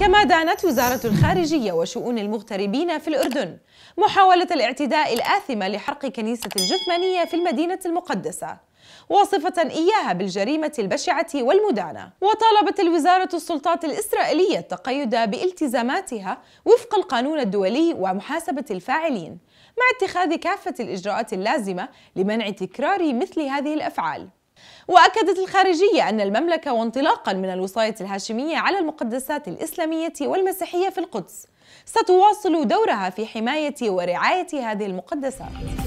كما دانت وزارة الخارجية وشؤون المغتربين في الأردن محاولة الاعتداء الآثمة لحرق كنيسة الجثمانية في المدينة المقدسة واصفة إياها بالجريمة البشعة والمدانة وطالبت الوزارة السلطات الإسرائيلية التقيد بالتزاماتها وفق القانون الدولي ومحاسبة الفاعلين مع اتخاذ كافة الإجراءات اللازمة لمنع تكرار مثل هذه الأفعال وأكدت الخارجية أن المملكة وانطلاقا من الوصاية الهاشمية على المقدسات الإسلامية والمسيحية في القدس ستواصل دورها في حماية ورعاية هذه المقدسات